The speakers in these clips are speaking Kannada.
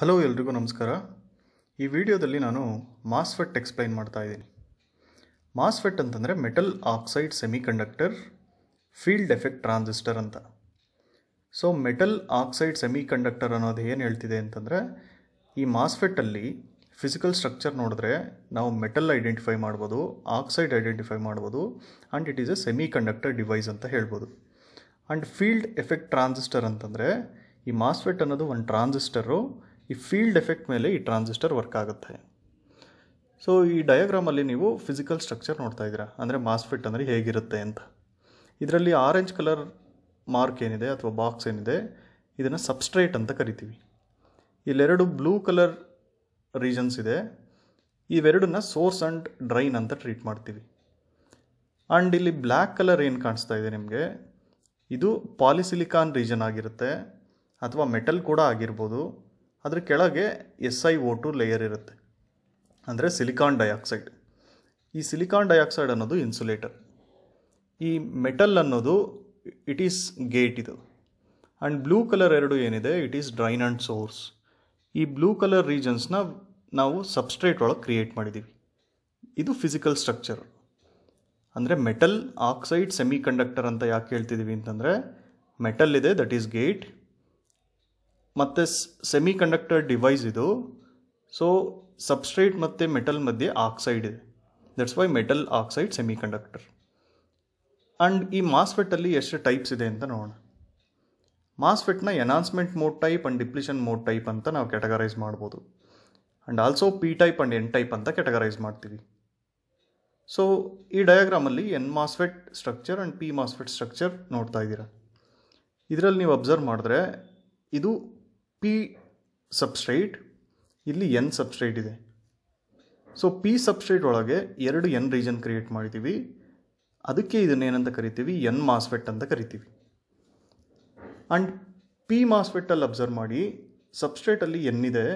ಹಲೋ ಎಲ್ರಿಗೂ ನಮಸ್ಕಾರ ಈ ವಿಡಿಯೋದಲ್ಲಿ ನಾನು ಮಾಸ್ಫೆಟ್ ಎಕ್ಸ್ಪ್ಲೈನ್ ಮಾಡ್ತಾ ಇದ್ದೀನಿ ಮಾಸ್ಫೆಟ್ ಅಂತಂದರೆ metal oxide semiconductor field effect transistor ಅಂತ ಸೊ ಮೆಟಲ್ ಆಕ್ಸೈಡ್ ಸೆಮಿಕಂಡಕ್ಟರ್ ಅನ್ನೋದು ಏನು ಹೇಳ್ತಿದೆ ಅಂತಂದರೆ ಈ ಮಾಸ್ಫೆಟ್ಟಲ್ಲಿ ಫಿಸಿಕಲ್ ಸ್ಟ್ರಕ್ಚರ್ ನೋಡಿದ್ರೆ ನಾವು ಮೆಟಲ್ ಐಡೆಂಟಿಫೈ ಮಾಡ್ಬೋದು ಆಕ್ಸೈಡ್ ಐಡೆಂಟಿಫೈ ಮಾಡ್ಬೋದು and it is a semiconductor device ಅಂತ ಹೇಳ್ಬೋದು ಆ್ಯಂಡ್ ಫೀಲ್ಡ್ ಎಫೆಕ್ಟ್ ಟ್ರಾನ್ಸಿಸ್ಟರ್ ಅಂತಂದರೆ ಈ ಮಾಸ್ಫೆಟ್ ಅನ್ನೋದು ಒಂದು ಟ್ರಾನ್ಸಿಸ್ಟರು ಈ ಫೀಲ್ಡ್ ಎಫೆಕ್ಟ್ ಮೇಲೆ ಈ ಟ್ರಾನ್ಸಿಸ್ಟರ್ ವರ್ಕ್ ಆಗುತ್ತೆ ಸೊ ಈ ಡಯಾಗ್ರಾಮಲ್ಲಿ ನೀವು ಫಿಸಿಕಲ್ ಸ್ಟ್ರಕ್ಚರ್ ನೋಡ್ತಾ ಇದ್ದೀರಾ ಅಂದರೆ ಮಾಸ್ಫಿಟ್ ಅಂದರೆ ಹೇಗಿರುತ್ತೆ ಅಂತ ಇದರಲ್ಲಿ ಆರೆಂಜ್ ಕಲರ್ ಮಾರ್ಕ್ ಏನಿದೆ ಅಥವಾ ಬಾಕ್ಸ್ ಏನಿದೆ ಇದನ್ನು ಸಬ್ಸ್ಟ್ರೇಟ್ ಅಂತ ಕರಿತೀವಿ ಇಲ್ಲೆರಡು ಬ್ಲೂ ಕಲರ್ ರೀಜನ್ಸ್ ಇದೆ ಇವೆರಡನ್ನ ಸೋರ್ಸ್ ಆ್ಯಂಡ್ ಡ್ರೈನ್ ಅಂತ ಟ್ರೀಟ್ ಮಾಡ್ತೀವಿ ಆ್ಯಂಡ್ ಇಲ್ಲಿ ಬ್ಲ್ಯಾಕ್ ಕಲರ್ ಏನು ಕಾಣಿಸ್ತಾ ಇದೆ ನಿಮಗೆ ಇದು ಪಾಲಿಸಿಲಿಕಾನ್ ರೀಜನ್ ಆಗಿರುತ್ತೆ ಅಥವಾ ಮೆಟಲ್ ಕೂಡ ಆಗಿರ್ಬೋದು ಅದರ ಕೆಳಗೆ S I O two layer ಇರುತ್ತೆ ಅಂದರೆ ಸಿಲಿಕಾನ್ ಡೈಆಕ್ಸೈಡ್ ಈ ಸಿಲಿಕಾನ್ ಡೈಆಕ್ಸೈಡ್ ಅನ್ನೋದು ಇನ್ಸುಲೇಟರ್ ಈ ಮೆಟಲ್ ಅನ್ನೋದು ಇಟ್ ಈಸ್ ಗೇಟ್ ಇದು ಆ್ಯಂಡ್ ಬ್ಲೂ ಕಲರ್ ಎರಡು ಏನಿದೆ it is drain and source ಈ ಬ್ಲೂ ಕಲರ್ ರೀಜನ್ಸ್ನ ನಾವು ಸಬ್ಸ್ಟ್ರೇಟ್ ಒಳಗೆ ಕ್ರಿಯೇಟ್ ಮಾಡಿದ್ದೀವಿ ಇದು ಫಿಸಿಕಲ್ ಸ್ಟ್ರಕ್ಚರ್ ಅಂದರೆ ಮೆಟಲ್ ಆಕ್ಸೈಡ್ ಸೆಮಿ ಕಂಡಕ್ಟರ್ ಅಂತ ಯಾಕೆ ಹೇಳ್ತಿದ್ದೀವಿ ಅಂತಂದರೆ ಮೆಟಲ್ ಇದೆ ದಟ್ ಈಸ್ ಗೇಟ್ ಮತ್ತು ಸೆಮಿ ಕಂಡಕ್ಟರ್ ಡಿವೈಸ್ ಇದು ಸೊ ಸಬ್ಸ್ಟ್ರೇಟ್ ಮತ್ತು ಮೆಟಲ್ ಮಧ್ಯೆ ಆಕ್ಸೈಡ್ ಇದೆ that's why metal oxide semiconductor and ಈ ಮಾಸ್ಫೆಟಲ್ಲಿ ಎಷ್ಟು ಟೈಪ್ಸ್ ಇದೆ ಅಂತ ನೋಡೋಣ ಮಾಸ್ಫೆಟ್ನ enhancement mode type and depletion mode type ಅಂತ ನಾವು ಕ್ಯಾಟಗರೈಸ್ ಮಾಡ್ಬೋದು and also P type and N type ಅಂತ ಕ್ಯಾಟಗರೈಸ್ ಮಾಡ್ತೀವಿ ಸೊ ಈ ಡಯಾಗ್ರಾಮಲ್ಲಿ N MOSFET structure and P MOSFET structure ನೋಡ್ತಾ ಇದ್ದೀರಾ ಇದರಲ್ಲಿ ನೀವು ಅಬ್ಸರ್ವ್ ಮಾಡಿದ್ರೆ ಇದು ಪಿ ಸಬ್ಸ್ಟ್ರೈಟ್ ಇಲ್ಲಿ ಎನ್ ಸಬ್ಸ್ಟ್ರೈಟ್ ಇದೆ ಸೊ ಪಿ ಸಬ್ಸ್ಟ್ರೈಟ್ ಒಳಗೆ ಎರಡು ಎನ್ ರೀಜನ್ ಕ್ರಿಯೇಟ್ ಮಾಡಿದ್ದೀವಿ ಅದಕ್ಕೆ ಇದನ್ನೇನಂತ ಕರಿತೀವಿ ಎನ್ ಮಾಸ್ಫೆಟ್ ಅಂತ ಕರಿತೀವಿ ಆ್ಯಂಡ್ ಪಿ ಮಾಸ್ಫೆಟ್ಟಲ್ಲಿ ಅಬ್ಸರ್ವ್ ಮಾಡಿ ಸಬ್ಸ್ಟ್ರೇಟಲ್ಲಿ ಎನ್ ಇದೆ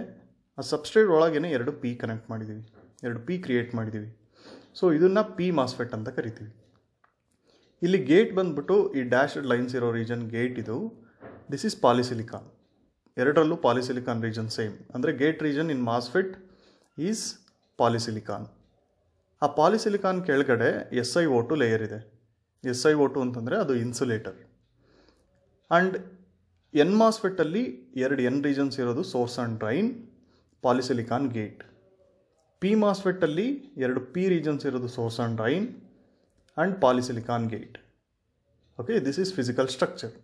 ಆ ಸಬ್ಸ್ಟ್ರೇಟ್ ಒಳಗೇನೆ ಎರಡು ಪಿ ಕನೆಕ್ಟ್ ಮಾಡಿದ್ದೀವಿ ಎರಡು ಪಿ ಕ್ರಿಯೇಟ್ ಮಾಡಿದ್ದೀವಿ ಸೊ ಇದನ್ನು ಪಿ ಮಾಸ್ಫೆಟ್ ಅಂತ ಕರಿತೀವಿ ಇಲ್ಲಿ ಗೇಟ್ ಬಂದ್ಬಿಟ್ಟು ಈ ಡ್ಯಾಶ್ ಲೈನ್ಸ್ ಇರೋ ರೀಜನ್ ಗೇಟ್ ಇದು ದಿಸ್ ಇಸ್ ಪಾಲಿಸಿಲಿಕಾನ್ ಎರಡರಲ್ಲೂ ಪಾಲಿಸಿಲಿಕಾನ್ ರೀಜನ್ ಸೇಮ್ ಅಂದರೆ gate region in MOSFET is polysilicon ಆ ಪಾಲಿಸಿಲಿಕಾನ್ ಕೆಳಗಡೆ ಎಸ್ ಐ ಓಟು ಲೇಯರ್ ಇದೆ ಎಸ್ ಐ ಓಟು ಅಂತಂದರೆ ಅದು ಇನ್ಸುಲೇಟರ್ ಆ್ಯಂಡ್ ಎನ್ ಮಾಸ್ಫೆಟ್ಟಲ್ಲಿ ಎರಡು ಎನ್ ರೀಜನ್ಸ್ ಇರೋದು source and drain polysilicon gate P ಮಾಸ್ಫೆಟ್ಟಲ್ಲಿ ಎರಡು ಪಿ ರೀಜನ್ಸ್ ಇರೋದು source and drain and polysilicon gate okay this is physical structure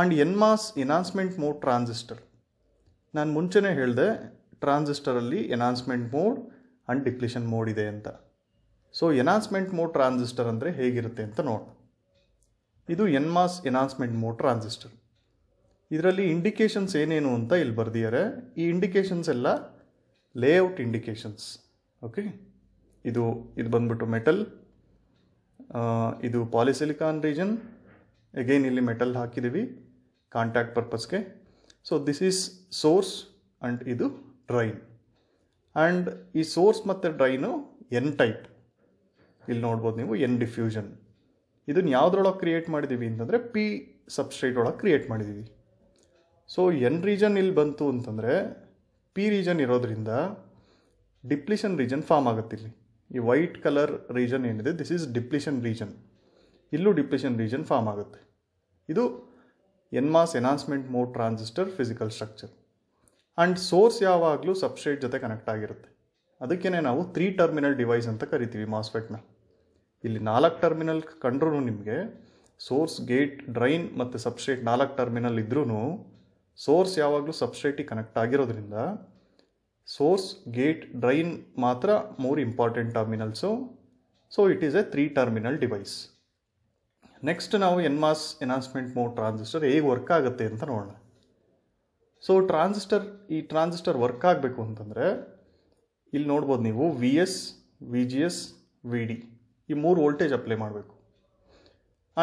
and N MOS enhancement mode transistor ನಾನು ಮುಂಚೆನೇ ಹೇಳಿದೆ ಟ್ರಾನ್ಸಿಸ್ಟರಲ್ಲಿ enhancement mode and depletion mode ಇದೆ ಅಂತ ಸೊ ಎನಾನ್ಸ್ಮೆಂಟ್ ಮೋಡ್ ಟ್ರಾನ್ಸಿಸ್ಟರ್ ಅಂದರೆ ಹೇಗಿರುತ್ತೆ ಅಂತ ನೋಡು ಇದು N MOS enhancement mode transistor ಇದರಲ್ಲಿ ಇಂಡಿಕೇಷನ್ಸ್ ಏನೇನು ಅಂತ ಇಲ್ಲಿ ಬರ್ದಿದ್ದಾರೆ ಈ ಇಂಡಿಕೇಷನ್ಸ್ ಎಲ್ಲ ಲೇಔಟ್ ಇಂಡಿಕೇಷನ್ಸ್ ಓಕೆ ಇದು ಇದು ಬಂದ್ಬಿಟ್ಟು ಮೆಟಲ್ ಇದು ಪಾಲಿಸಿಲಿಕಾನ್ ರೀಜನ್ ಅಗೈನ್ ಇಲ್ಲಿ ಮೆಟಲ್ ಹಾಕಿದ್ದೀವಿ ಕಾಂಟ್ಯಾಕ್ಟ್ ಪರ್ಪಸ್ಗೆ so this is source and ಇದು ಡ್ರೈನ್ ಆ್ಯಂಡ್ ಈ ಸೋರ್ಸ್ ಮತ್ತು ಡ್ರೈನು ಎನ್ ಟೈಪ್ ಇಲ್ಲಿ ನೋಡ್ಬೋದು ನೀವು ಎನ್ ಡಿಫ್ಯೂಷನ್ ಇದನ್ನು ಯಾವುದ್ರೊಳಗೆ ಕ್ರಿಯೇಟ್ ಮಾಡಿದ್ದೀವಿ ಅಂತಂದರೆ ಪಿ ಸಬ್ಸ್ಟ್ರೇಟ್ ಒಳಗೆ ಕ್ರಿಯೇಟ್ ಮಾಡಿದ್ದೀವಿ ಸೊ ಎನ್ ರೀಜನ್ ಇಲ್ಲಿ ಬಂತು ಅಂತಂದರೆ ಪಿ ರೀಜನ್ ಇರೋದ್ರಿಂದ ಡಿಪ್ಲಿಷನ್ ರೀಜನ್ ಫಾರ್ಮ್ ಇಲ್ಲಿ ಈ ವೈಟ್ ಕಲರ್ ರೀಜನ್ ಏನಿದೆ ದಿಸ್ ಈಸ್ ಡಿಪ್ಲಿಷನ್ ರೀಜನ್ ಇಲ್ಲೂ ಡಿಪ್ಲಿಷನ್ ರೀಜನ್ ಫಾರ್ಮ್ ಆಗುತ್ತೆ ಇದು N MOS enhancement mode transistor physical structure and source ಯಾವಾಗಲೂ ಸಬ್ಸ್ಟ್ರೇಟ್ ಜೊತೆ ಕನೆಕ್ಟ್ ಆಗಿರುತ್ತೆ ಅದಕ್ಕೇ ನಾವು ತ್ರೀ ಟರ್ಮಿನಲ್ ಡಿವೈಸ್ ಅಂತ ಕರಿತೀವಿ ಮಾಸ್ಫೆಟ್ನ ಇಲ್ಲಿ ನಾಲ್ಕು ಟರ್ಮಿನಲ್ ಕಂಡ್ರೂ ನಿಮಗೆ ಸೋರ್ಸ್ ಗೇಟ್ ಡ್ರೈನ್ ಮತ್ತು ಸಬ್ಸ್ಟ್ರೇಟ್ ನಾಲ್ಕು ಟರ್ಮಿನಲ್ ಇದ್ರೂ ಸೋರ್ಸ್ ಯಾವಾಗಲೂ ಸಬ್ಸ್ಟ್ರೇಟಿಗೆ ಕನೆಕ್ಟ್ ಆಗಿರೋದ್ರಿಂದ ಸೋರ್ಸ್ ಗೇಟ್ ಡ್ರೈನ್ ಮಾತ್ರ more important terminals so it is a three terminal device next ನಾವು N MOS enhancement mode transistor ಹೇಗೆ ವರ್ಕ್ ಆಗುತ್ತೆ ಅಂತ ನೋಡೋಣ ಸೊ ಟ್ರಾನ್ಸಿಸ್ಟರ್ ಈ ಟ್ರಾನ್ಸಿಸ್ಟರ್ ವರ್ಕ್ ಆಗಬೇಕು ಅಂತಂದರೆ ಇಲ್ಲಿ ನೋಡ್ಬೋದು ನೀವು V S V G S V D ಈ ಮೂರು ವೋಲ್ಟೇಜ್ ಅಪ್ಲೈ ಮಾಡಬೇಕು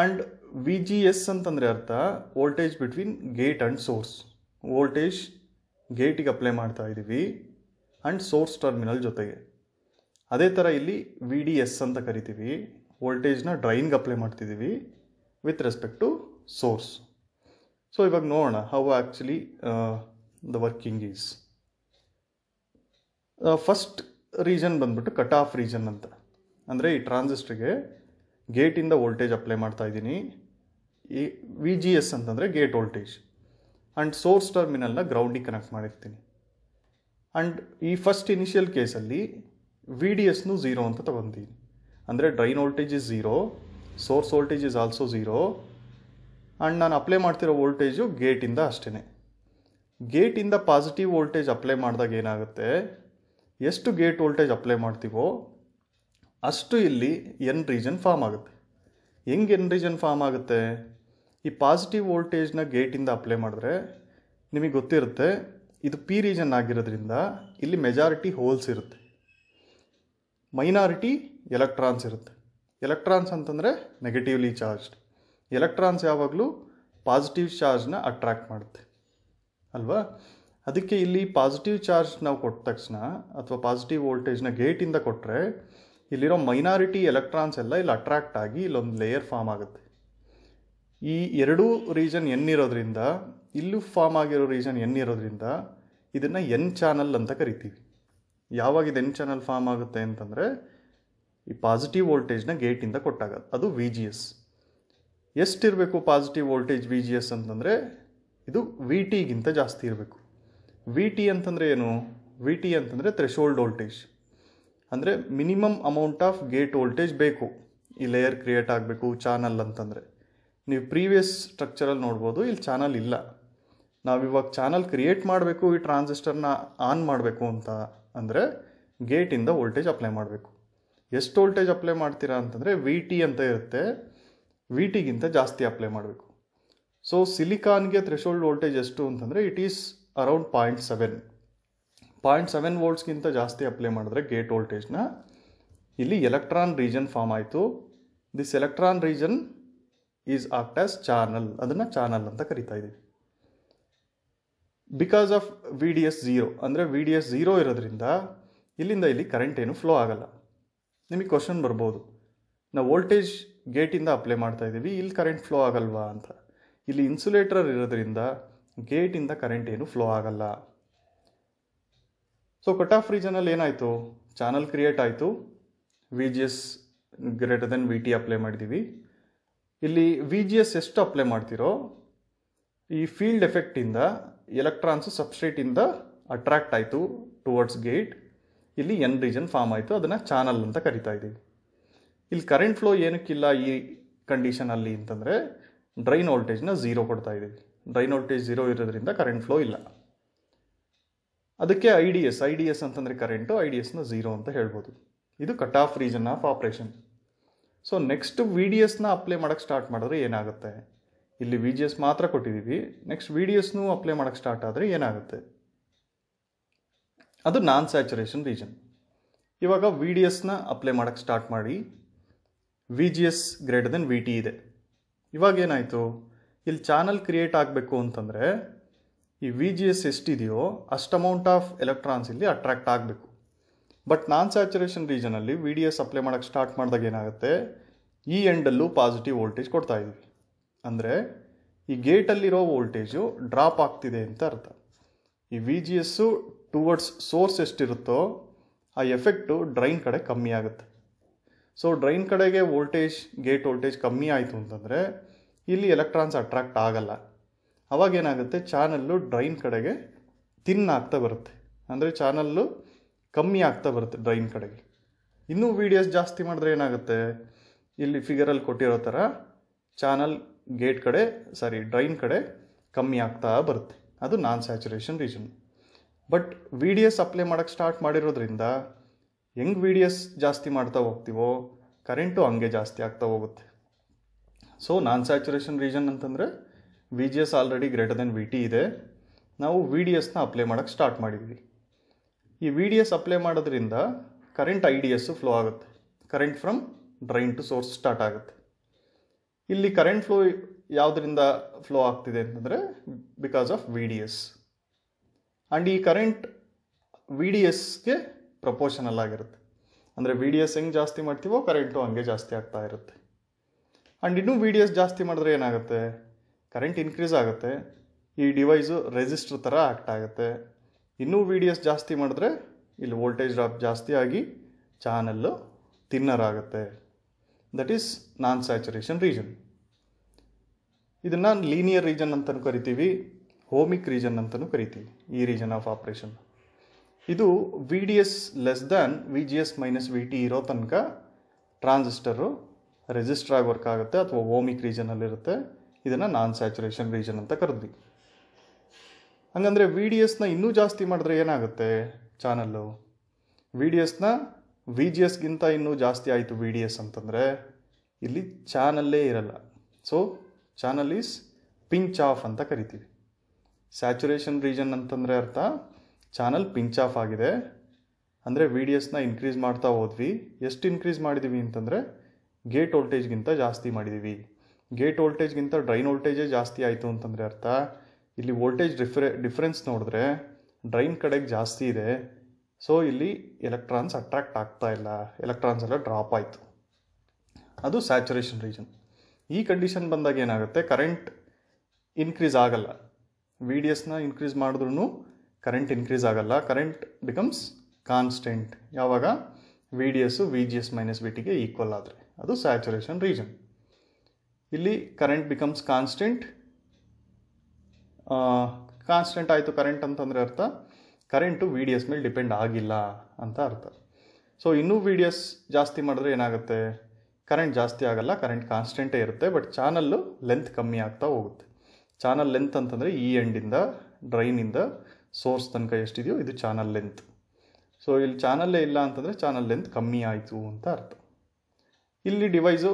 ಆ್ಯಂಡ್ ವಿ ಜಿ ಎಸ್ ಅಂತಂದರೆ ಅರ್ಥ voltage between gate and source voltage ಗೇಟಿಗೆ ಅಪ್ಲೈ ಮಾಡ್ತಾ ಇದ್ದೀವಿ ಆ್ಯಂಡ್ ಸೋರ್ಸ್ ಟರ್ಮಿನಲ್ ಜೊತೆಗೆ ಅದೇ ಥರ ಇಲ್ಲಿ ವಿ ಡಿ ಎಸ್ ಅಂತ ಕರಿತೀವಿ ವೋಲ್ಟೇಜ್ನ ಡ್ರೈನ್ಗೆ ಅಪ್ಲೈ ಮಾಡ್ತಿದ್ದೀವಿ with respect to source so ಇವಾಗ ನೋಡೋಣ how actually the working is first reason ಬಂದ್ಬಿಟ್ಟು ಕಟ್ ಆಫ್ ರೀಜನ್ ಅಂತ ಅಂದರೆ ಈ ಟ್ರಾನ್ಸಿಸ್ಟ್ರಿಗೆ ಗೇಟಿಂದ ವೋಲ್ಟೇಜ್ ಅಪ್ಲೈ ಮಾಡ್ತಾ ಇದ್ದೀನಿ ಈ ವಿ ಜಿ ಎಸ್ ಅಂತಂದರೆ ಗೇಟ್ ವೋಲ್ಟೇಜ್ ಆ್ಯಂಡ್ ಸೋರ್ಸ್ ಟರ್ಮಿನಲ್ನ ಗ್ರೌಂಡಿಗೆ ಕನೆಕ್ಟ್ ಮಾಡಿರ್ತೀನಿ ಆ್ಯಂಡ್ ಈ ಫಸ್ಟ್ ಇನಿಷಿಯಲ್ ಕೇಸಲ್ಲಿ ವಿ ಡಿ ಎಸ್ನು ಝೀರೋ ಅಂತ ತೊಗೊತೀನಿ ಅಂದರೆ drain voltage is zero source voltage is also zero and ನಾನು ಅಪ್ಲೈ ಮಾಡ್ತಿರೋ ವೋಲ್ಟೇಜು ಗೇಟಿಂದ ಅಷ್ಟೇ ಗೇಟಿಂದ ಪಾಸಿಟಿವ್ ವೋಲ್ಟೇಜ್ ಅಪ್ಲೈ ಮಾಡಿದಾಗ ಏನಾಗುತ್ತೆ ಎಷ್ಟು ಗೇಟ್ ವೋಲ್ಟೇಜ್ ಅಪ್ಲೈ ಮಾಡ್ತೀವೋ ಅಷ್ಟು ಇಲ್ಲಿ ಎನ್ ರೀಜನ್ ಫಾರ್ಮ್ ಆಗುತ್ತೆ ಹೆಂಗೆ ಎನ್ ರೀಜನ್ ಫಾರ್ಮ್ ಆಗುತ್ತೆ ಈ ಪಾಸಿಟಿವ್ ವೋಲ್ಟೇಜ್ನ ಗೇಟಿಂದ ಅಪ್ಲೈ ಮಾಡಿದ್ರೆ ನಿಮಗೆ ಗೊತ್ತಿರುತ್ತೆ ಇದು ಪಿ ರೀಜನ್ ಆಗಿರೋದ್ರಿಂದ ಇಲ್ಲಿ ಮೆಜಾರಿಟಿ ಹೋಲ್ಸ್ ಇರುತ್ತೆ ಮೈನಾರಿಟಿ ಎಲೆಕ್ಟ್ರಾನ್ಸ್ ಇರುತ್ತೆ ಎಲೆಕ್ಟ್ರಾನ್ಸ್ ಅಂತಂದರೆ ನೆಗೆಟಿವ್ಲಿ ಚಾರ್ಜ್ಡ್ ಎಲೆಕ್ಟ್ರಾನ್ಸ್ ಯಾವಾಗಲೂ ಪಾಸಿಟಿವ್ ಚಾರ್ಜ್ನ ಅಟ್ರ್ಯಾಕ್ಟ್ ಮಾಡುತ್ತೆ ಅಲ್ವಾ ಅದಕ್ಕೆ ಇಲ್ಲಿ ಪಾಸಿಟಿವ್ ಚಾರ್ಜ್ ನಾವು ಕೊಟ್ಟ ತಕ್ಷಣ ಅಥವಾ ಪಾಸಿಟಿವ್ ವೋಲ್ಟೇಜ್ನ ಗೇಟಿಂದ ಕೊಟ್ಟರೆ ಇಲ್ಲಿರೋ ಮೈನಾರಿಟಿ ಎಲೆಕ್ಟ್ರಾನ್ಸ್ ಎಲ್ಲ ಇಲ್ಲಿ ಅಟ್ರ್ಯಾಕ್ಟ್ ಆಗಿ ಇಲ್ಲೊಂದು ಲೇಯರ್ ಫಾರ್ಮ್ ಆಗುತ್ತೆ ಈ ಎರಡೂ ರೀಜನ್ ಎನ್ನಿರೋದ್ರಿಂದ ಇಲ್ಲೂ ಫಾರ್ಮ್ ಆಗಿರೋ ರೀಜನ್ ಎನ್ನಿರೋದ್ರಿಂದ ಇದನ್ನು ಎನ್ ಚಾನಲ್ ಅಂತ ಕರಿತೀವಿ ಯಾವಾಗ ಇದು ಎನ್ ಚಾನಲ್ ಫಾರ್ಮ್ ಆಗುತ್ತೆ ಅಂತಂದರೆ ಈ ಪಾಸಿಟಿವ್ ವೋಲ್ಟೇಜ್ನ ಗೇಟಿಂದ ಕೊಟ್ಟಾಗ ಅದು ವಿ ಜಿ ಎಸ್ ಎಷ್ಟಿರಬೇಕು positive voltage V G S ಅಂತಂದರೆ ಇದು ವಿ ಟಿಗಿಂತ ಜಾಸ್ತಿ ಇರಬೇಕು ವಿ ಟಿ ಅಂತಂದರೆ ಏನು ವಿ ಟಿ ಅಂತಂದರೆ ಥ್ರೆಶೋಲ್ಡ್ ವೋಲ್ಟೇಜ್ ಅಂದರೆ minimum amount of gate voltage ಬೇಕು ಈ ಲೇಯರ್ ಕ್ರಿಯೇಟ್ ಆಗಬೇಕು ಚಾನಲ್ ಅಂತಂದರೆ ನೀವು ಪ್ರೀವಿಯಸ್ ಸ್ಟ್ರಕ್ಚರಲ್ಲಿ ನೋಡ್ಬೋದು ಇಲ್ಲಿ ಚಾನಲ್ ಇಲ್ಲ ನಾವಿವಾಗ ಚಾನಲ್ ಕ್ರಿಯೇಟ್ ಮಾಡಬೇಕು ಈ ಟ್ರಾನ್ಸಿಸ್ಟರ್ನ ಆನ್ ಮಾಡಬೇಕು ಅಂತ ಅಂದರೆ ಗೇಟಿಂದ ವೋಲ್ಟೇಜ್ ಅಪ್ಲೈ ಮಾಡಬೇಕು ಎಷ್ಟು ವೋಲ್ಟೇಜ್ ಅಪ್ಲೈ ಮಾಡ್ತೀರಾ ಅಂತಂದರೆ ವಿ ಟಿ ಅಂತ ಇರುತ್ತೆ ವಿ ಟಿಗಿಂತ ಜಾಸ್ತಿ ಅಪ್ಲೈ ಮಾಡಬೇಕು ಸೊ ಸಿಲಿಕಾನ್ಗೆ ಥ್ರೆಶೋಲ್ಡ್ ವೋಲ್ಟೇಜ್ ಎಷ್ಟು ಅಂತಂದರೆ it is around point seven point seven ವೋಲ್ಟ್ಸ್ಗಿಂತ ಜಾಸ್ತಿ ಅಪ್ಲೈ ಮಾಡಿದ್ರೆ ಗೇಟ್ ವೋಲ್ಟೇಜ್ನ ಇಲ್ಲಿ ಎಲೆಕ್ಟ್ರಾನ್ ರೀಜನ್ ಫಾರ್ಮ್ ಆಯಿತು this electron region is act as channel ಅದನ್ನು ಚಾನಲ್ ಅಂತ ಕರಿತಾ ಇದ್ದೀವಿ because of V D S zero ಅಂದರೆ ವಿ ಡಿ ಎಸ್ ಜೀರೋ ಇರೋದ್ರಿಂದ ಇಲ್ಲಿಂದ ಇಲ್ಲಿ ಕರೆಂಟ್ ಏನು ಫ್ಲೋ ಆಗಲ್ಲ ನಿಮಗೆ ಕ್ವಶನ್ ಬರ್ಬೋದು ನಾವು ವೋಲ್ಟೇಜ್ ಗೇಟಿಂದ ಅಪ್ಲೈ ಮಾಡ್ತಾ ಇದ್ದೀವಿ ಇಲ್ಲಿ ಕರೆಂಟ್ ಫ್ಲೋ ಆಗಲ್ವಾ ಅಂತ ಇಲ್ಲಿ ಇನ್ಸುಲೇಟರ್ ಇರೋದ್ರಿಂದ ಗೇಟಿಂದ ಕರೆಂಟ್ ಏನು ಫ್ಲೋ ಆಗಲ್ಲ ಸೊ ಕಟ್ ಆಫ್ ರೀಜನಲ್ಲಿ ಏನಾಯಿತು ಚಾನಲ್ ಕ್ರಿಯೇಟ್ ಆಯಿತು V G S greater than V T apply ಮಾಡಿದ್ದೀವಿ ಇಲ್ಲಿ ವಿ ಜಿ ಎಸ್ ಎಷ್ಟು ಅಪ್ಲೈ ಮಾಡ್ತಿರೋ ಈ ಫೀಲ್ಡ್ ಎಫೆಕ್ಟಿಂದ ಎಲೆಕ್ಟ್ರಾನ್ಸು ಸಬ್ಸ್ಟ್ರೇಟಿಂದ ಅಟ್ರಾಕ್ಟ್ ಆಯಿತು ಟುವರ್ಡ್ಸ್ ಗೇಟ್ ಇಲ್ಲಿ ಎನ್ ರೀಜನ್ ಫಾರ್ಮ್ ಆಯಿತು ಅದನ್ನು ಚಾನಲ್ ಅಂತ ಕರಿತಾ ಇದ್ದೀವಿ ಇಲ್ಲಿ ಕರೆಂಟ್ ಫ್ಲೋ ಏನಕ್ಕಿಲ್ಲ ಈ ಕಂಡೀಷನಲ್ಲಿ ಅಂತಂದರೆ ಡ್ರೈನ್ ವೋಲ್ಟೇಜ್ನ ಝೀರೋ ಕೊಡ್ತಾ ಇದ್ದೀವಿ ಡ್ರೈನ್ ವೋಲ್ಟೇಜ್ ಝೀರೋ ಇರೋದ್ರಿಂದ ಕರೆಂಟ್ ಫ್ಲೋ ಇಲ್ಲ ಅದಕ್ಕೆ I D S I D S ಅಂತಂದರೆ ಕರೆಂಟು ಐ ಡಿ ಎಸ್ನ ಝೀರೋ ಅಂತ ಹೇಳ್ಬೋದು ಇದು cut off region of operation so next V D ಎಸ್ನ ಅಪ್ಲೈ ಮಾಡೋಕೆ ಸ್ಟಾರ್ಟ್ ಮಾಡಿದ್ರೆ ಏನಾಗುತ್ತೆ ಇಲ್ಲಿ ವಿ ಜಿ ಎಸ್ ಮಾತ್ರ ಕೊಟ್ಟಿದ್ದೀವಿ ನೆಕ್ಸ್ಟ್ ವಿ ಡಿ ಎಸ್ನೂ ಅಪ್ಲೈ ಮಾಡೋಕ್ಕೆ ಸ್ಟಾರ್ಟ್ ಆದರೆ ಏನಾಗುತ್ತೆ ಅದು ನಾನ್ ಸ್ಯಾಚುರೇಷನ್ ರೀಜನ್ ಇವಾಗ ವಿ ಡಿ ಎಸ್ನ ಅಪ್ಲೈ ಮಾಡೋಕ್ಕೆ ಸ್ಟಾರ್ಟ್ ಮಾಡಿ V G S greater than V T ಇದೆ ಇವಾಗ ಏನಾಯಿತು ಇಲ್ಲಿ ಚಾನಲ್ ಕ್ರಿಯೇಟ್ ಆಗಬೇಕು ಅಂತಂದರೆ ಈ ವಿ ಜಿ ಎಸ್ ಎಷ್ಟಿದೆಯೋ ಅಷ್ಟು ಅಮೌಂಟ್ ಆಫ್ ಎಲೆಕ್ಟ್ರಾನ್ಸ್ ಇಲ್ಲಿ ಅಟ್ರಾಕ್ಟ್ ಆಗಬೇಕು ಬಟ್ ನಾನ್ ಸ್ಯಾಚುರೇಷನ್ ರೀಜನಲ್ಲಿ ವಿ ಡಿ ಎಸ್ ಅಪ್ಲೈ ಮಾಡೋಕ್ಕೆ ಸ್ಟಾರ್ಟ್ ಮಾಡಿದಾಗ ಏನಾಗುತ್ತೆ ಈ ಎಂಡಲ್ಲೂ ಪಾಸಿಟಿವ್ ವೋಲ್ಟೇಜ್ ಕೊಡ್ತಾ ಇದ್ವಿ ಅಂದರೆ ಈ ಗೇಟಲ್ಲಿರೋ ವೋಲ್ಟೇಜು ಡ್ರಾಪ್ ಆಗ್ತಿದೆ ಅಂತ ಅರ್ಥ ಈ V G S towards source ಎಷ್ಟಿರುತ್ತೋ ಆ ಎಫೆಕ್ಟು ಡ್ರೈನ್ ಕಡೆ ಕಮ್ಮಿ ಆಗುತ್ತೆ ಸೊ ಡ್ರೈನ್ ಕಡೆಗೆ ವೋಲ್ಟೇಜ್ ಗೇಟ್ ವೋಲ್ಟೇಜ್ ಕಮ್ಮಿ ಆಯಿತು ಅಂತಂದರೆ ಇಲ್ಲಿ ಎಲೆಕ್ಟ್ರಾನ್ಸ್ ಅಟ್ರಾಕ್ಟ್ ಆಗಲ್ಲ ಅವಾಗೇನಾಗುತ್ತೆ ಚಾನಲ್ಲು ಡ್ರೈನ್ ಕಡೆಗೆ ತಿನ್ ಆಗ್ತಾ ಬರುತ್ತೆ ಅಂದರೆ ಚಾನಲ್ಲು ಕಮ್ಮಿ ಆಗ್ತಾ ಬರುತ್ತೆ ಡ್ರೈನ್ ಕಡೆಗೆ ಇನ್ನೂ ವೀಡಿಯೋಸ್ ಜಾಸ್ತಿ ಮಾಡಿದ್ರೆ ಏನಾಗುತ್ತೆ ಇಲ್ಲಿ ಫಿಗರಲ್ಲಿ ಕೊಟ್ಟಿರೋ ಥರ ಚಾನಲ್ ಗೇಟ್ ಕಡೆ ಸಾರಿ ಡ್ರೈನ್ ಕಡೆ ಕಮ್ಮಿ ಆಗ್ತಾ ಬರುತ್ತೆ ಅದು non saturation region but V D S apply ಮಾಡೋಕ್ಕೆ ಸ್ಟಾರ್ಟ್ ಮಾಡಿರೋದ್ರಿಂದ ಹೆಂಗೆ ವಿ ಡಿ ಎಸ್ ಜಾಸ್ತಿ ಮಾಡ್ತಾ ಹೋಗ್ತೀವೋ ಕರೆಂಟು ಹಂಗೆ ಜಾಸ್ತಿ ಆಗ್ತಾ ಹೋಗುತ್ತೆ ಸೊ ನಾನ್ ಸ್ಯಾಚುರೇಷನ್ ರೀಜನ್ ಅಂತಂದರೆ V G S already greater than V T ಇದೆ ನಾವು ವಿ ಡಿ ಎಸ್ನ ಅಪ್ಲೈ ಮಾಡೋಕ್ಕೆ ಸ್ಟಾರ್ಟ್ ಮಾಡಿದ್ವಿ ಈ ವಿ ಡಿ ಎಸ್ ಅಪ್ಲೈ ಮಾಡೋದ್ರಿಂದ current I D S flow ಆಗುತ್ತೆ current from drain to source start ಆಗುತ್ತೆ ಇಲ್ಲಿ ಕರೆಂಟ್ ಫ್ಲೋ ಯಾವುದರಿಂದ ಫ್ಲೋ ಆಗ್ತಿದೆ ಅಂತಂದರೆ because of V D S and ಈ ಕರೆಂಟ್ ವಿ ಡಿ ಎಸ್ಗೆ ಪ್ರಪೋರ್ಷನಲ್ ಆಗಿರುತ್ತೆ ಅಂದರೆ ವಿ ಡಿ ಎಸ್ ಹೆಂಗೆ ಜಾಸ್ತಿ ಮಾಡ್ತೀವೋ ಕರೆಂಟು ಹಂಗೆ ಜಾಸ್ತಿ ಆಗ್ತಾ ಇರುತ್ತೆ ಆ್ಯಂಡ್ ಇನ್ನೂ ವಿ ಡಿ ಎಸ್ ಜಾಸ್ತಿ ಮಾಡಿದ್ರೆ ಏನಾಗುತ್ತೆ ಕರೆಂಟ್ ಇನ್ಕ್ರೀಸ್ ಆಗುತ್ತೆ ಈ ಡಿವೈಸು ರೆಸಿಸ್ಟರ್ ಥರ ಆ್ಯಕ್ಟ್ ಆಗುತ್ತೆ ಇನ್ನೂ ವಿ ಡಿ ಎಸ್ ಜಾಸ್ತಿ ಮಾಡಿದ್ರೆ ಇಲ್ಲಿ ವೋಲ್ಟೇಜ್ ಡ್ರಾಪ್ ಜಾಸ್ತಿ ಆಗಿ ಚಾನಲ್ಲು ತಿನ್ನರ್ ಆಗುತ್ತೆ that is non saturation region ಇದನ್ನು ಲೀನಿಯರ್ ರೀಜನ್ ಅಂತ ಕರಿತೀವಿ ಹೋಮಿಕ್ ರೀಜನ್ ಅಂತಲೂ ಕರಿತೀವಿ ಈ ರೀಜನ್ ಆಫ್ ಆಪ್ರೇಷನ್ ಇದು V D S less than V G S minus V T ಇರೋ ತನಕ ಟ್ರಾನ್ಸಿಸ್ಟರು ರೆಜಿಸ್ಟರ್ ಆಗಿ ವರ್ಕ್ ಆಗುತ್ತೆ ಅಥವಾ ಓಮಿಕ್ ರೀಜನಲ್ಲಿರುತ್ತೆ ಇದನ್ನು ನಾನ್ ಸ್ಯಾಚುರೇಷನ್ ರೀಜನ್ ಅಂತ ಕರೆದ್ವಿ ಹಂಗಂದರೆ ವಿ ಡಿ ಎಸ್ನ ಇನ್ನೂ ಜಾಸ್ತಿ ಮಾಡಿದ್ರೆ ಏನಾಗುತ್ತೆ ಚಾನಲ್ಲು ವಿ ಡಿ ಎಸ್ನ ವಿ ಜಿ ಎಸ್ಗಿಂತ ಇನ್ನೂ ಜಾಸ್ತಿ ಆಯಿತು ವಿ ಡಿ ಎಸ್ ಅಂತಂದರೆ ಇಲ್ಲಿ ಚಾನಲ್ಲೇ ಇರಲ್ಲ so channel is pinch off ಅಂತ ಕರಿತೀವಿ ಸ್ಯಾಚುರೇಷನ್ ರೀಜನ್ ಅಂತಂದರೆ ಅರ್ಥ ಚಾನಲ್ ಪಿಂಚ್ ಆಫ್ ಆಗಿದೆ ಅಂದರೆ ವಿ ಡಿ ಎಸ್ನ ಇನ್ಕ್ರೀಸ್ ಮಾಡ್ತಾ ಹೋದ್ವಿ ಎಷ್ಟು ಇನ್ಕ್ರೀಸ್ ಮಾಡಿದ್ದೀವಿ ಅಂತಂದರೆ ಗೇಟ್ ವೋಲ್ಟೇಜ್ಗಿಂತ ಜಾಸ್ತಿ ಮಾಡಿದ್ದೀವಿ ಗೇಟ್ ವೋಲ್ಟೇಜ್ಗಿಂತ ಡ್ರೈನ್ ವೋಲ್ಟೇಜೇ ಜಾಸ್ತಿ ಆಯಿತು ಅಂತಂದರೆ ಅರ್ಥ ಇಲ್ಲಿ ವೋಲ್ಟೇಜ್ ಡಿಫ್ರೆ ಡಿಫ್ರೆನ್ಸ್ ನೋಡಿದ್ರೆ ಡ್ರೈನ್ ಕಡೆಗೆ ಜಾಸ್ತಿ ಇದೆ ಸೊ ಇಲ್ಲಿ ಎಲೆಕ್ಟ್ರಾನ್ಸ್ ಅಟ್ರಾಕ್ಟ್ ಆಗ್ತಾ ಇಲ್ಲ ಎಲೆಕ್ಟ್ರಾನ್ಸ್ ಎಲ್ಲ ಡ್ರಾಪ್ ಆಯಿತು ಅದು ಸ್ಯಾಚುರೇಷನ್ ರೀಜನ್ ಈ ಕಂಡೀಷನ್ ಬಂದಾಗ ಏನಾಗುತ್ತೆ ಕರೆಂಟ್ ಇನ್ಕ್ರೀಸ್ ಆಗಲ್ಲ ವಿ ಡಿ ಎಸ್ನ ಇನ್ಕ್ರೀಸ್ ಮಾಡಿದ್ರೂ ಕರೆಂಟ್ ಇನ್ಕ್ರೀಸ್ ಆಗಲ್ಲ ಕರೆಂಟ್ ಬಿಕಮ್ಸ್ ಕಾನ್ಸ್ಟೆಂಟ್ ಯಾವಾಗ V D S V G S minus V ಟಿಗೆ ಈಕ್ವಲ್ ಆದರೆ ಅದು ಸ್ಯಾಚುರೇಷನ್ ರೀಜನ್ ಇಲ್ಲಿ ಕರೆಂಟ್ ಬಿಕಮ್ಸ್ ಕಾನ್ಸ್ಟೆಂಟ್ ಕಾನ್ಸ್ಟೆಂಟ್ ಆಯಿತು ಕರೆಂಟ್ ಅಂತಂದರೆ ಅರ್ಥ ಕರೆಂಟು ವಿ ಡಿ ಎಸ್ ಮೇಲೆ ಡಿಪೆಂಡ್ ಆಗಿಲ್ಲ ಅಂತ ಅರ್ಥ ಸೊ ಇನ್ನೂ ವಿ ಡಿ ಎಸ್ ಜಾಸ್ತಿ ಮಾಡಿದ್ರೆ ಏನಾಗುತ್ತೆ ಕರೆಂಟ್ ಜಾಸ್ತಿ ಆಗಲ್ಲ ಕರೆಂಟ್ ಕಾನ್ಸ್ಟೆಂಟೇ ಇರುತ್ತೆ ಬಟ್ ಚಾನಲ್ಲು ಲೆಂತ್ ಕಮ್ಮಿ ಆಗ್ತಾ ಹೋಗುತ್ತೆ ಚಾನಲ್ ಲೆಂತ್ ಅಂತಂದರೆ ಈ ಎಂಡಿಂದ ಡ್ರೈನಿಂದ ಸೋರ್ಸ್ ತನಕ ಎಷ್ಟಿದೆಯೋ ಇದು ಚಾನಲ್ ಲೆಂತ್ ಸೊ ಇಲ್ಲಿ ಚಾನಲ್ಲೇ ಇಲ್ಲ ಅಂತಂದರೆ ಚಾನಲ್ ಲೆಂತ್ ಕಮ್ಮಿ ಆಯಿತು ಅಂತ ಅರ್ಥ ಇಲ್ಲಿ ಡಿವೈಸು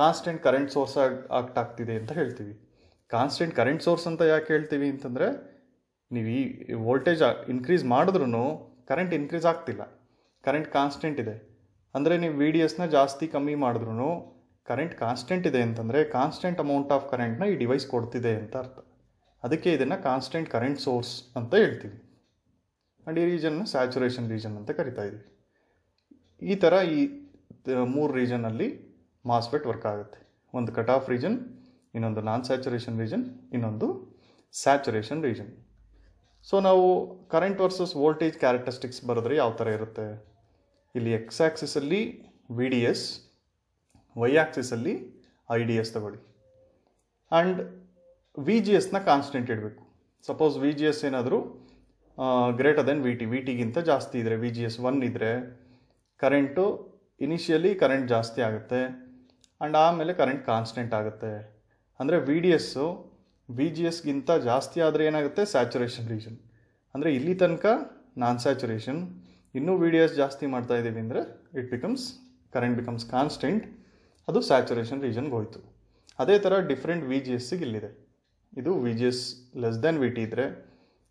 ಕಾನ್ಸ್ಟೆಂಟ್ ಕರೆಂಟ್ ಸೋರ್ಸ್ ಆಗಿ ಆಕ್ಟ್ ಆಗ್ತಿದೆ ಅಂತ ಹೇಳ್ತೀವಿ ಕಾನ್ಸ್ಟೆಂಟ್ ಕರೆಂಟ್ ಸೋರ್ಸ್ ಅಂತ ಯಾಕೆ ಹೇಳ್ತೀವಿ ಅಂತಂದರೆ ನೀವು ಈ ವೋಲ್ಟೇಜ್ ಇನ್ಕ್ರೀಸ್ ಮಾಡಿದ್ರೂ ಕರೆಂಟ್ ಇನ್ಕ್ರೀಸ್ ಆಗ್ತಿಲ್ಲ ಕರೆಂಟ್ ಕಾನ್ಸ್ಟೆಂಟ್ ಇದೆ ಅಂದರೆ ನೀವು ವಿ ಡಿ ಎಸ್ನ ಜಾಸ್ತಿ ಕಮ್ಮಿ ಮಾಡಿದ್ರೂ ಕರೆಂಟ್ ಕಾನ್ಸ್ಟೆಂಟ್ ಇದೆ ಅಂತಂದರೆ ಕಾನ್ಸ್ಟೆಂಟ್ ಅಮೌಂಟ್ ಆಫ್ ಕರೆಂಟ್ನ ಈ ಡಿವೈಸ್ ಕೊಡ್ತಿದೆ ಅಂತ ಅರ್ಥ ಅದಕ್ಕೆ ಇದನ್ನು ಕಾನ್ಸ್ಟೆಂಟ್ ಕರೆಂಟ್ ಸೋರ್ಸ್ ಅಂತ ಹೇಳ್ತೀವಿ ಆ್ಯಂಡ್ ಈ ರೀಜನ್ನ ಸ್ಯಾಚುರೇಷನ್ ರೀಜನ್ ಅಂತ ಕರಿತಾ ಇದ್ವಿ ಈ ಥರ ಈ ಮೂರು ರೀಜನಲ್ಲಿ ಮಾಸ್ಫೆಟ್ ವರ್ಕ್ ಆಗುತ್ತೆ ಒಂದು ಕಟ್ ಆಫ್ ರೀಜನ್ ಇನ್ನೊಂದು ನಾನ್ ಸ್ಯಾಚುರೇಷನ್ ರೀಜನ್ ಇನ್ನೊಂದು ಸ್ಯಾಚುರೇಷನ್ ರೀಜನ್ ಸೊ ನಾವು ಕರೆಂಟ್ ವರ್ಸಸ್ ವೋಲ್ಟೇಜ್ ಕ್ಯಾರೆಕ್ಟರಿಸ್ಟಿಕ್ಸ್ ಬರೆದ್ರೆ ಯಾವ ಥರ ಇರುತ್ತೆ ಇಲ್ಲಿ ಎಕ್ಸ್ ಆಕ್ಸಿಸಲ್ಲಿ V D S Y I D S ತಗೊಳ್ಳಿ ಆ್ಯಂಡ್ ವಿ ಜಿ ಎಸ್ನ ಕಾನ್ಸ್ಟೆಂಟ್ ಇಡಬೇಕು ಸಪೋಸ್ ವಿ ಜಿ ಎಸ್ ಏನಾದರೂ greater than V T V ಟಿಗಿಂತ ಜಾಸ್ತಿ ಇದ್ದರೆ ವಿ ಜಿ ಎಸ್ ಒನ್ ಇದ್ದರೆ ಕರೆಂಟು ಇನಿಷಿಯಲಿ ಕರೆಂಟ್ ಜಾಸ್ತಿ ಆಗುತ್ತೆ ಆ್ಯಂಡ್ ಆಮೇಲೆ ಕರೆಂಟ್ ಕಾನ್ಸ್ಟೆಂಟ್ ಆಗುತ್ತೆ ಅಂದರೆ V D S V G ಎಸ್ಗಿಂತ ಜಾಸ್ತಿ ಆದರೆ ಏನಾಗುತ್ತೆ ಸ್ಯಾಚುರೇಷನ್ ರೀಜನ್ ಅಂದರೆ ಇಲ್ಲಿ ತನಕ ನಾನ್ ಸ್ಯಾಚುರೇಷನ್ ಇನ್ನೂ ವಿ ಡಿ ಎಸ್ ಜಾಸ್ತಿ ಮಾಡ್ತಾ ಇದ್ದೀವಿ ಅಂದರೆ it becomes current becomes constant ಅದು ಸ್ಯಾಚುರೇಷನ್ ರೀಜನ್ಗೆ ಹೋಯಿತು ಅದೇ ಥರ ಡಿಫ್ರೆಂಟ್ ವಿ ಜಿ ಎಸ್ಸಿಗೆ ಇಲ್ಲಿದೆ ಇದು V G S less than V T ಇದ್ದರೆ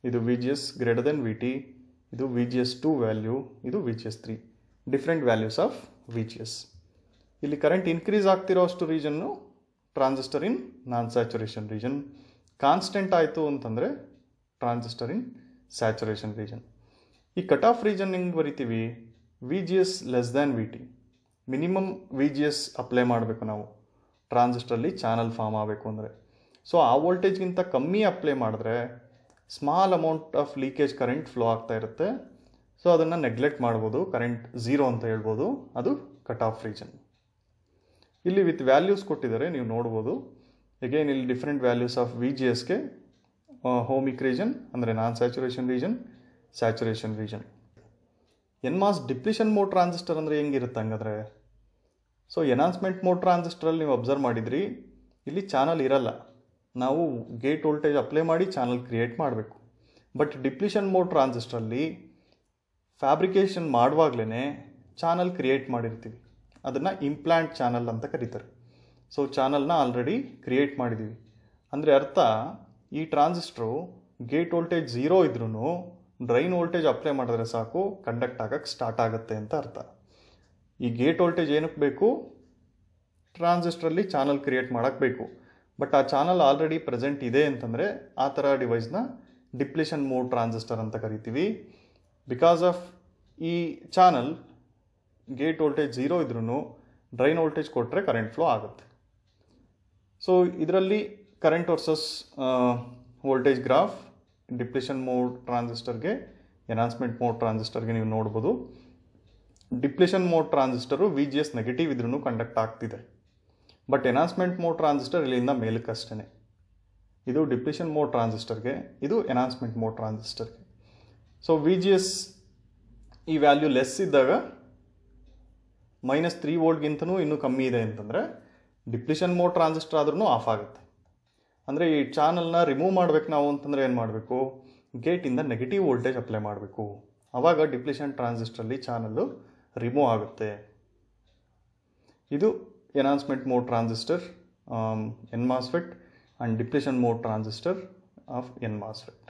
ಇದು V G S greater than V T ಇದು V G S two value ಇದು V G S three different values of V G S ಇಲ್ಲಿ ಕರೆಂಟ್ ಇನ್ಕ್ರೀಸ್ ಆಗ್ತಿರೋ ಅಷ್ಟು ರೀಜನ್ನು transistor in non saturation region constant ಆಯಿತು ಅಂತಂದರೆ ಟ್ರಾನ್ಸಿಸ್ಟರ್ ಇನ್ ಸ್ಯಾಚುರೇಷನ್ ರೀಜನ್ ಈ ಕಟ್ ಆಫ್ ರೀಜನ್ ಹೆಂಗೆ ಬರಿತೀವಿ V G S less than V T minimum V G S apply ಮಾಡಬೇಕು ನಾವು ಟ್ರಾನ್ಸಿಸ್ಟರಲ್ಲಿ ಚಾನಲ್ ಫಾರ್ಮ್ ಆಗಬೇಕು ಅಂದರೆ ಸೊ ಆ ವೋಲ್ಟೇಜ್ಗಿಂತ ಕಮ್ಮಿ ಅಪ್ಲೈ ಮಾಡಿದ್ರೆ small amount of leakage current flow ಆಗ್ತಾ ಇರುತ್ತೆ ಸೊ ಅದನ್ನು ನೆಗ್ಲೆಕ್ಟ್ ಮಾಡ್ಬೋದು ಕರೆಂಟ್ ಝೀರೋ ಅಂತ ಹೇಳ್ಬೋದು ಅದು ಕಟ್ ಆಫ್ ರೀಜನ್ ಇಲ್ಲಿ ವಿತ್ ವ್ಯಾಲ್ಯೂಸ್ ಕೊಟ್ಟಿದ್ದಾರೆ ನೀವು ನೋಡ್ಬೋದು ಎಗೇನ್ ಇಲ್ಲಿ different values of V G ಎಸ್ಗೆ ಹೋಮಿಕ್ ರೀಜನ್ ಅಂದರೆ non saturation region saturation region N MOS depletion mode transistor ಅಂದರೆ ಹೆಂಗಿರುತ್ತೆ ಹಂಗಾದ್ರೆ ಸೊ ಎನಾನ್ಸ್ಮೆಂಟ್ ಮೋಡ್ ಟ್ರಾನ್ಸಿಸ್ಟ್ರಲ್ಲಿ ನೀವು ಅಬ್ಸರ್ವ್ ಮಾಡಿದ್ರಿ ಇಲ್ಲಿ ಚಾನಲ್ ಇರಲ್ಲ ನಾವು ಗೇಟ್ ವೋಲ್ಟೇಜ್ ಅಪ್ಲೈ ಮಾಡಿ ಚಾನಲ್ ಕ್ರಿಯೇಟ್ ಮಾಡಬೇಕು ಬಟ್ ಡಿಪ್ಲಿಷನ್ ಮೋಡ್ ಟ್ರಾನ್ಸಿಸ್ಟ್ರಲ್ಲಿ ಫ್ಯಾಬ್ರಿಕೇಷನ್ ಮಾಡುವಾಗಲೇ ಚಾನಲ್ ಕ್ರಿಯೇಟ್ ಮಾಡಿರ್ತೀವಿ ಅದನ್ನು ಇಂಪ್ಲ್ಯಾಂಟ್ ಚಾನಲ್ ಅಂತ ಕರೀತಾರೆ ಸೊ ಚಾನಲ್ನ ಆಲ್ರೆಡಿ ಕ್ರಿಯೇಟ್ ಮಾಡಿದ್ದೀವಿ ಅಂದರೆ ಅರ್ಥ ಈ ಟ್ರಾನ್ಸಿಸ್ಟ್ರು ಗೇಟ್ ವೋಲ್ಟೇಜ್ ಝೀರೋ ಇದ್ರೂ ಡ್ರೈನ್ ವೋಲ್ಟೇಜ್ ಅಪ್ಲೈ ಮಾಡಿದ್ರೆ ಸಾಕು ಕಂಡಕ್ಟ್ ಆಗೋಕ್ಕೆ ಸ್ಟಾರ್ಟ್ ಆಗುತ್ತೆ ಅಂತ ಅರ್ಥ ಈ ಗೇಟ್ ವೋಲ್ಟೇಜ್ ಏನಕ್ಕೆ ಬೇಕು ಟ್ರಾನ್ಸಿಸ್ಟ್ರಲ್ಲಿ ಚಾನಲ್ ಕ್ರಿಯೇಟ್ ಮಾಡೋಕ್ಕೆ ಬೇಕು ಬಟ್ ಆ ಚಾನಲ್ ಆಲ್ರೆಡಿ ಪ್ರೆಸೆಂಟ್ ಇದೆ ಅಂತಂದರೆ ಆ ಥರ ಡಿವೈಸ್ನ ಡಿಪ್ಲಿಷನ್ ಮೋಡ್ ಟ್ರಾನ್ಸಿಸ್ಟರ್ ಅಂತ ಕರಿತೀವಿ ಬಿಕಾಸ್ ಆಫ್ ಈ ಚಾನಲ್ ಗೇಟ್ ವೋಲ್ಟೇಜ್ ಝೀರೋ ಇದ್ರೂ ಡ್ರೈನ್ ವೋಲ್ಟೇಜ್ ಕೊಟ್ಟರೆ ಕರೆಂಟ್ ಫ್ಲೋ ಆಗುತ್ತೆ ಸೊ ಇದರಲ್ಲಿ current versus voltage graph depletion mode ಟ್ರಾನ್ಸಿಸ್ಟರ್ಗೆ ಎನ್ಹಾನ್ಸ್ಮೆಂಟ್ ಮೋಡ್ ಟ್ರಾನ್ಸಿಸ್ಟರ್ಗೆ ನೀವು ನೋಡ್ಬೋದು depletion mode transistor V G S negative ಇದ್ರೂ ಕಂಡಕ್ಟ್ ಆಗ್ತಿದೆ ಬಟ್ ಎನಾನ್ಸ್ಮೆಂಟ್ ಮೋಡ್ ಟ್ರಾನ್ಸಿಸ್ಟರ್ ಇಲ್ಲಿಂದ ಮೇಲಕ್ಕಷ್ಟೇ ಇದು ಡಿಪ್ಲಿಷನ್ ಮೋಡ್ ಟ್ರಾನ್ಸಿಸ್ಟರ್ಗೆ ಇದು ಎನಾನ್ಸ್ಮೆಂಟ್ ಮೋಡ್ ಟ್ರಾನ್ಸಿಸ್ಟರ್ಗೆ ಸೊ ವಿ ಜಿ ಎಸ್ ಈ ವ್ಯಾಲ್ಯೂ ಲೆಸ್ ಇದ್ದಾಗ ಮೈನಸ್ ತ್ರೀ ವೋಲ್ಟ್ಗಿಂತನೂ ಇನ್ನೂ ಕಮ್ಮಿ ಇದೆ ಅಂತಂದರೆ ಡಿಪ್ಲಿಷನ್ ಮೋಡ್ ಟ್ರಾನ್ಸಿಸ್ಟರ್ ಆದ್ರೂ ಆಫ್ ಆಗುತ್ತೆ ಅಂದರೆ ಈ ಚಾನಲ್ನ ರಿಮೂವ್ ಮಾಡಬೇಕು ನಾವು ಅಂತಂದರೆ ಏನು ಮಾಡಬೇಕು ಗೇಟಿಂದ ನೆಗೆಟಿವ್ ವೋಲ್ಟೇಜ್ ಅಪ್ಲೈ ಮಾಡಬೇಕು ಆವಾಗ ಡಿಪ್ಲಿಷನ್ ಟ್ರಾನ್ಸಿಸ್ಟರಲ್ಲಿ ಚಾನಲ್ಲು ರಿಮೂವ್ ಆಗುತ್ತೆ ಇದು enhancement mode transistor N MOSFET and depletion mode transistor of N MOSFET